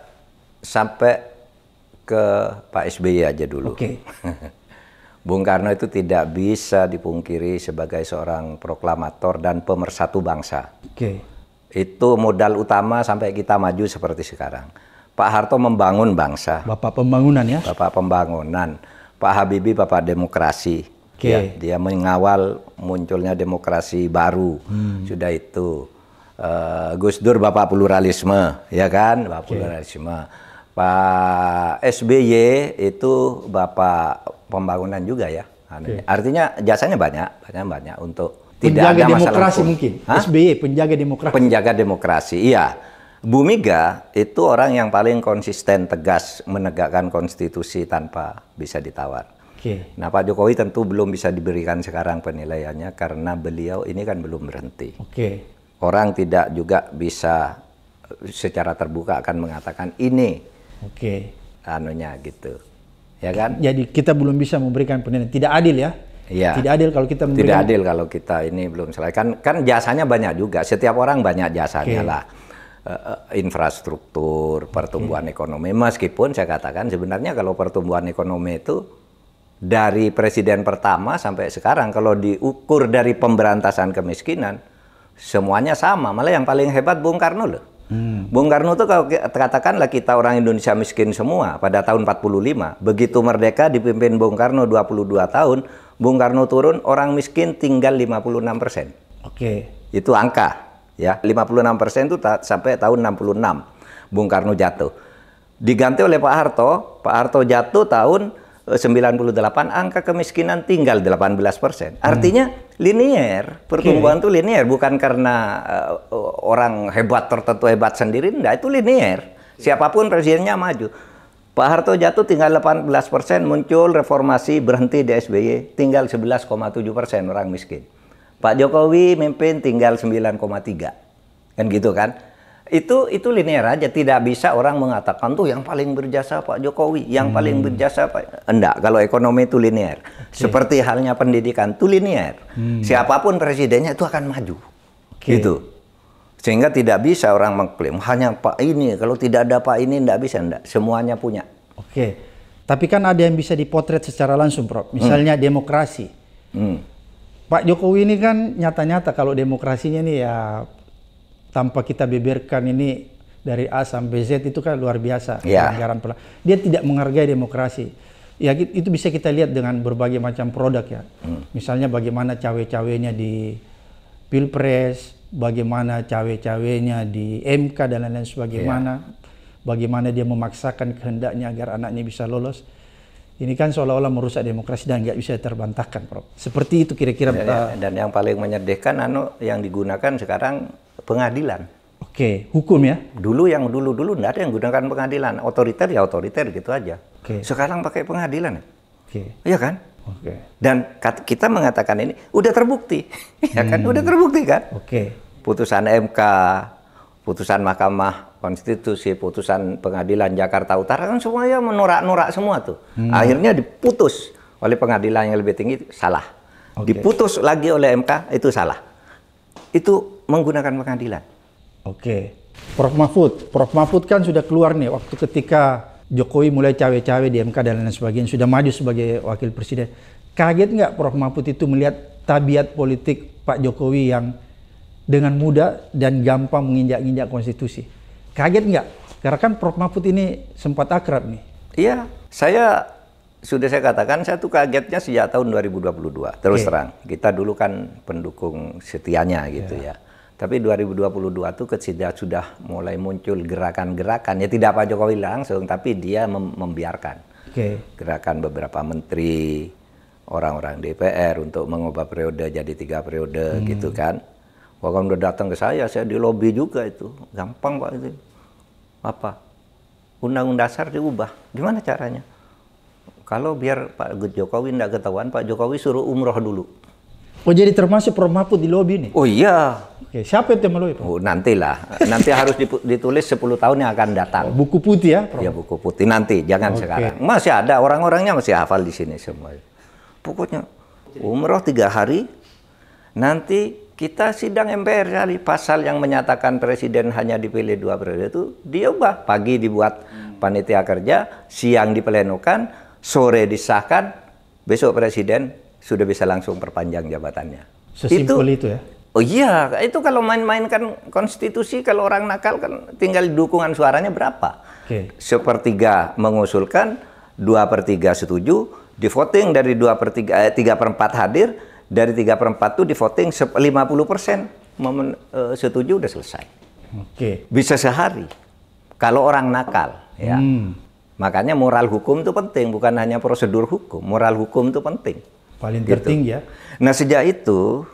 sampai ke Pak SBY aja dulu. Okay. <laughs> Bung Karno itu tidak bisa dipungkiri sebagai seorang proklamator dan pemersatu bangsa. Okay itu modal utama sampai kita maju seperti sekarang. Pak Harto membangun bangsa. Bapak pembangunan ya? Bapak pembangunan. Pak Habibie Bapak demokrasi. Okay. Ya, dia mengawal munculnya demokrasi baru. Hmm. Sudah itu. Uh, Gus Dur Bapak pluralisme, ya kan? Bapak okay. pluralisme. Pak SBY itu Bapak pembangunan juga ya. Okay. Artinya jasanya banyak, banyak banyak untuk tidak penjaga ada demokrasi hukum. mungkin. Hah? SBY penjaga demokrasi. Penjaga demokrasi, iya. Bu Mega itu orang yang paling konsisten tegas menegakkan konstitusi tanpa bisa ditawar. Okay. Nah Pak Jokowi tentu belum bisa diberikan sekarang penilaiannya karena beliau ini kan belum berhenti. Oke. Okay. Orang tidak juga bisa eh, secara terbuka akan mengatakan ini. Oke. Okay. Anunya gitu, ya kan? Jadi kita belum bisa memberikan penilaian. Tidak adil ya? Ya. Tidak adil kalau kita memberikan... Tidak adil kalau kita ini belum selesai. Kan kan jasanya banyak juga. Setiap orang banyak jasanya okay. lah. Uh, infrastruktur, pertumbuhan okay. ekonomi. Meskipun saya katakan sebenarnya kalau pertumbuhan ekonomi itu dari presiden pertama sampai sekarang kalau diukur dari pemberantasan kemiskinan semuanya sama. Malah yang paling hebat Bung Karno loh. Hmm. Bung Karno tuh kalau katakanlah kita orang Indonesia miskin semua pada tahun 45, begitu merdeka dipimpin Bung Karno 22 tahun, Bung Karno turun orang miskin tinggal 56 persen. Oke. Okay. Itu angka ya 56 persen itu ta sampai tahun 66 Bung Karno jatuh. Diganti oleh Pak Harto, Pak Harto jatuh tahun 98 angka kemiskinan tinggal 18 persen. Hmm. Artinya hmm. linier pertumbuhan okay. linier bukan karena uh, orang hebat tertentu hebat sendiri, enggak itu linier. Siapapun presidennya maju. Pak Harto jatuh tinggal 18 persen, muncul reformasi berhenti di SBY tinggal 11,7 persen orang miskin. Pak Jokowi mimpin tinggal 9,3 kan gitu kan itu itu linear aja tidak bisa orang mengatakan tuh yang paling berjasa Pak Jokowi yang hmm. paling berjasa Pak enggak kalau ekonomi itu linear okay. seperti halnya pendidikan itu linear hmm. siapapun presidennya itu akan maju okay. gitu sehingga tidak bisa orang mengklaim hanya Pak ini kalau tidak ada Pak ini enggak bisa enggak semuanya punya oke okay. tapi kan ada yang bisa dipotret secara langsung Prof hmm. misalnya hmm. demokrasi hmm. Pak Jokowi ini kan nyata-nyata kalau demokrasinya nih ya tanpa kita beberkan ini dari A sampai Z itu kan luar biasa yeah. Iya. dia tidak menghargai demokrasi ya itu bisa kita lihat dengan berbagai macam produk ya hmm. misalnya bagaimana cawe-cawenya di pilpres bagaimana cawe-cawenya di MK dan lain-lain sebagaimana yeah. bagaimana dia memaksakan kehendaknya agar anaknya bisa lolos ini kan seolah-olah merusak demokrasi dan nggak bisa terbantahkan, Prof. Seperti itu kira-kira. Ya, Dan yang paling menyedihkan, anu yang digunakan sekarang pengadilan. Oke, hukum ya? Dulu yang dulu-dulu nggak ada yang gunakan pengadilan. Otoriter ya otoriter gitu aja. Oke. Sekarang pakai pengadilan. ya, Oke. Iya kan? Oke. Dan kita mengatakan ini udah terbukti. <laughs> ya kan? Hmm. Udah terbukti kan? Oke. Putusan MK, putusan Mahkamah Konstitusi, putusan Pengadilan Jakarta Utara kan semuanya menorak-norak semua tuh. Hmm. Akhirnya diputus oleh pengadilan yang lebih tinggi salah. Okay. Diputus lagi oleh MK itu salah. Itu menggunakan pengadilan. Oke. Prof Mahfud, Prof Mahfud kan sudah keluar nih waktu ketika Jokowi mulai cawe-cawe di MK dan lain sebagainya, sudah maju sebagai wakil presiden. Kaget nggak Prof Mahfud itu melihat tabiat politik Pak Jokowi yang dengan mudah dan gampang menginjak-injak konstitusi? Kaget nggak? Karena kan Prof Mahfud ini sempat akrab nih. Iya, saya sudah saya katakan saya tuh kagetnya sejak tahun 2022 terus okay. terang kita dulu kan pendukung setianya gitu yeah. ya tapi 2022 itu ketika sudah mulai muncul gerakan-gerakan, ya tidak Pak Jokowi langsung, tapi dia mem membiarkan. Okay. Gerakan beberapa menteri, orang-orang DPR untuk mengubah periode jadi tiga periode hmm. gitu kan. Walaupun udah datang ke saya, saya di lobby juga itu. Gampang Pak itu. Apa? Undang-undang dasar diubah. Gimana caranya? Kalau biar Pak Jokowi tidak ketahuan, Pak Jokowi suruh umroh dulu Oh jadi termasuk Prof Mahfud di lobi nih? Oh iya. Oke, siapa yang melalui itu? Oh, nantilah. Nanti harus ditulis 10 tahun yang akan datang. Oh, buku putih ya, Prof? Iya, buku putih nanti, jangan okay. sekarang. Masih ada orang-orangnya masih hafal di sini semua. Pokoknya umroh tiga hari, nanti kita sidang MPR kali pasal yang menyatakan presiden hanya dipilih dua periode itu diubah. Pagi dibuat panitia kerja, siang dipelenukan, sore disahkan, besok presiden sudah bisa langsung perpanjang jabatannya. Sesimpel itu, itu ya? Oh iya, itu kalau main-main kan konstitusi kalau orang nakal kan tinggal dukungan suaranya berapa. Okay. Sepertiga mengusulkan, dua per tiga setuju, di voting dari dua per tiga, eh, tiga per empat hadir, dari tiga per empat itu di voting puluh persen momen, eh, setuju udah selesai. Oke. Okay. Bisa sehari kalau orang nakal ya. Hmm. Makanya moral hukum itu penting, bukan hanya prosedur hukum. Moral hukum itu penting. Paling gitu. tertinggi ya. Nah sejak itu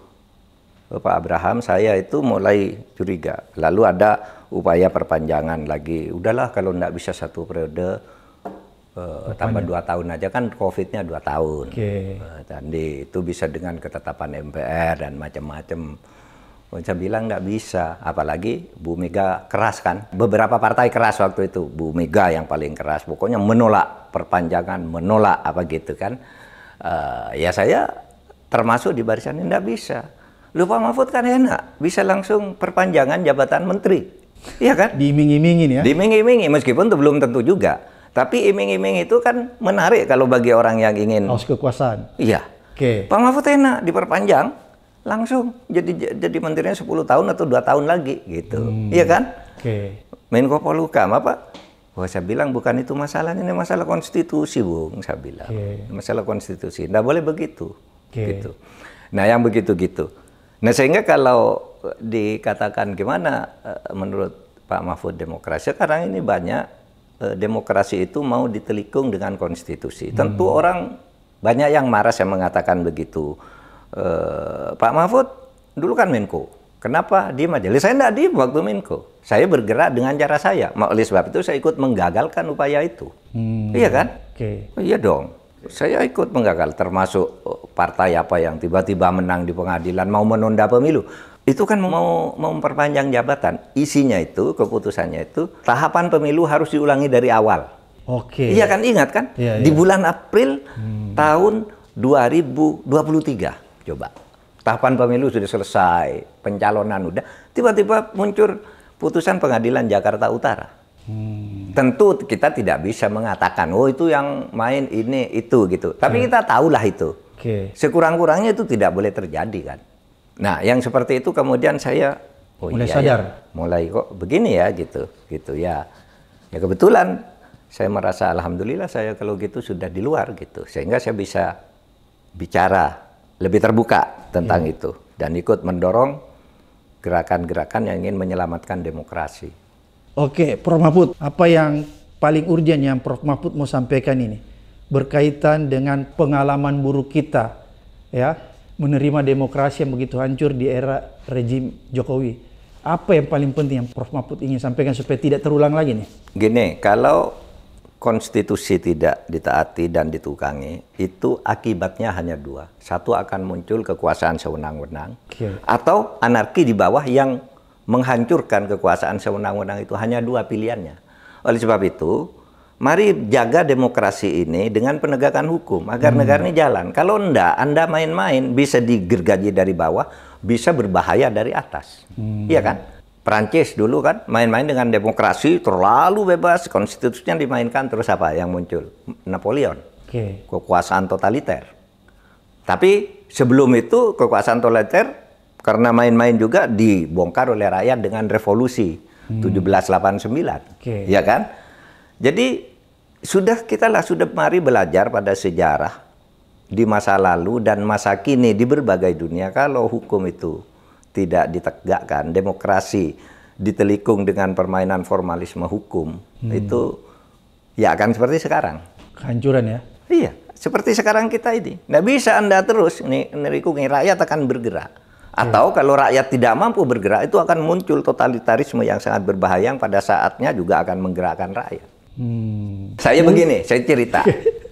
Pak Abraham saya itu mulai curiga. Lalu ada upaya perpanjangan lagi. Udahlah kalau nggak bisa satu periode uh, tambah dua tahun aja kan COVID-nya dua tahun. Okay. Uh, eh, tadi itu bisa dengan ketetapan MPR dan macam-macam. Saya bilang nggak bisa, apalagi Bu Mega keras kan. Beberapa partai keras waktu itu, Bu Mega yang paling keras. Pokoknya menolak perpanjangan, menolak apa gitu kan uh, ya saya termasuk di barisan ini tidak bisa. Lupa Mahfud kan enak, bisa langsung perpanjangan jabatan menteri. Iya kan? Diiming-imingin ya? Diiming-imingi, meskipun itu belum tentu juga. Tapi iming-iming itu kan menarik kalau bagi orang yang ingin... Aus kekuasaan? Iya. Oke. Okay. Pak Mahfud enak, diperpanjang, langsung jadi jadi menterinya 10 tahun atau dua tahun lagi gitu. Hmm. Iya kan? Oke. Okay. Menko Polhukam apa bahwa oh, saya bilang bukan itu masalahnya, ini masalah konstitusi, Bung. Saya bilang okay. masalah konstitusi, tidak boleh begitu. Okay. Gitu. Nah, yang begitu gitu. Nah, sehingga kalau dikatakan gimana eh, menurut Pak Mahfud demokrasi, sekarang ini banyak eh, demokrasi itu mau ditelikung dengan konstitusi. Hmm. Tentu orang banyak yang marah saya mengatakan begitu. Eh, Pak Mahfud dulu kan Menko. Kenapa di majelis Saya tidak di waktu Menko. Saya bergerak dengan cara saya. Oleh sebab itu saya ikut menggagalkan upaya itu. Hmm. Iya kan? Okay. Oh, iya dong. Saya ikut menggagal. Termasuk eh, partai apa yang tiba-tiba menang di pengadilan mau menunda pemilu. Itu kan mau, mau memperpanjang jabatan. Isinya itu, keputusannya itu, tahapan pemilu harus diulangi dari awal. Oke. Okay. Iya kan ingat kan? Yeah, di iya. bulan April hmm. tahun 2023. Coba tahapan pemilu sudah selesai, pencalonan udah, tiba-tiba muncul putusan pengadilan Jakarta Utara. Hmm. Tentu kita tidak bisa mengatakan, oh itu yang main ini itu gitu. Tapi hmm. kita tahulah itu. Okay. Sekurang-kurangnya itu tidak boleh terjadi kan. Nah, yang seperti itu kemudian saya oh, mulai iya, sadar, ya, mulai kok begini ya gitu, gitu ya. Ya kebetulan saya merasa alhamdulillah saya kalau gitu sudah di luar gitu, sehingga saya bisa bicara lebih terbuka tentang iya. itu dan ikut mendorong gerakan-gerakan yang ingin menyelamatkan demokrasi. Oke, Prof Mahfud, apa yang paling urgent yang Prof Mahfud mau sampaikan ini berkaitan dengan pengalaman buruk kita ya menerima demokrasi yang begitu hancur di era rezim Jokowi. Apa yang paling penting yang Prof Mahfud ingin sampaikan supaya tidak terulang lagi nih? Gini, kalau konstitusi tidak ditaati dan ditukangi, itu akibatnya hanya dua. Satu akan muncul kekuasaan sewenang-wenang, okay. atau anarki di bawah yang menghancurkan kekuasaan sewenang-wenang itu hanya dua pilihannya. Oleh sebab itu, mari jaga demokrasi ini dengan penegakan hukum agar hmm. negara ini jalan. Kalau enggak, Anda main-main bisa digergaji dari bawah, bisa berbahaya dari atas. Hmm. Iya kan? Perancis dulu kan main-main dengan demokrasi terlalu bebas, konstitusinya dimainkan terus apa yang muncul? Napoleon. Okay. Kekuasaan totaliter. Tapi sebelum itu kekuasaan totaliter karena main-main juga dibongkar oleh rakyat dengan revolusi hmm. 1789. Okay. Ya kan? Jadi sudah kita lah sudah mari belajar pada sejarah di masa lalu dan masa kini di berbagai dunia kalau hukum itu tidak ditegakkan, demokrasi ditelikung dengan permainan formalisme hukum, hmm. itu ya akan seperti sekarang. Kehancuran ya? Iya, seperti sekarang kita ini. Nggak bisa Anda terus menelikungi, rakyat akan bergerak. Iya. Atau kalau rakyat tidak mampu bergerak, itu akan muncul totalitarisme yang sangat berbahaya yang pada saatnya juga akan menggerakkan rakyat. Hmm. Saya begini, saya cerita.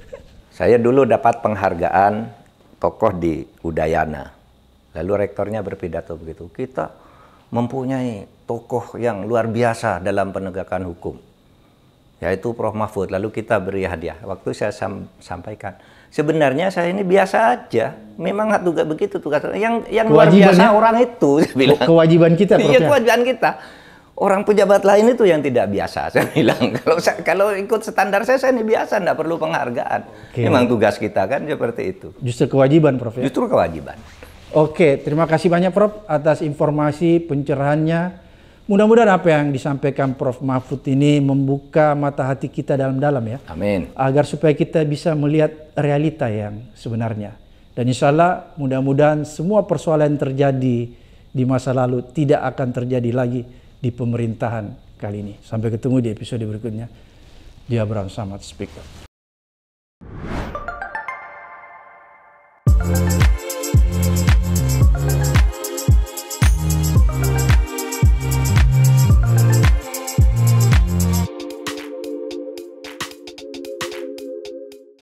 <laughs> saya dulu dapat penghargaan tokoh di Udayana. Lalu rektornya berpidato begitu. Kita mempunyai tokoh yang luar biasa dalam penegakan hukum. Yaitu Prof. Mahfud. Lalu kita beri hadiah. Waktu saya sam sampaikan. Sebenarnya saya ini biasa aja. Memang tugas begitu tugas. Yang yang luar biasa ya? orang itu. Saya oh, bilang. Kewajiban kita. Iya ya? kewajiban kita orang pejabat lain itu yang tidak biasa <laughs> saya bilang kalau saya, kalau ikut standar saya saya ini biasa tidak perlu penghargaan okay. memang tugas kita kan seperti itu justru kewajiban prof ya? justru kewajiban Oke, terima kasih banyak Prof atas informasi pencerahannya. Mudah-mudahan apa yang disampaikan Prof Mahfud ini membuka mata hati kita dalam-dalam ya. Amin. Agar supaya kita bisa melihat realita yang sebenarnya. Dan insya Allah mudah-mudahan semua persoalan yang terjadi di masa lalu tidak akan terjadi lagi di pemerintahan kali ini. Sampai ketemu di episode berikutnya. Dia Abraham Samad Speaker.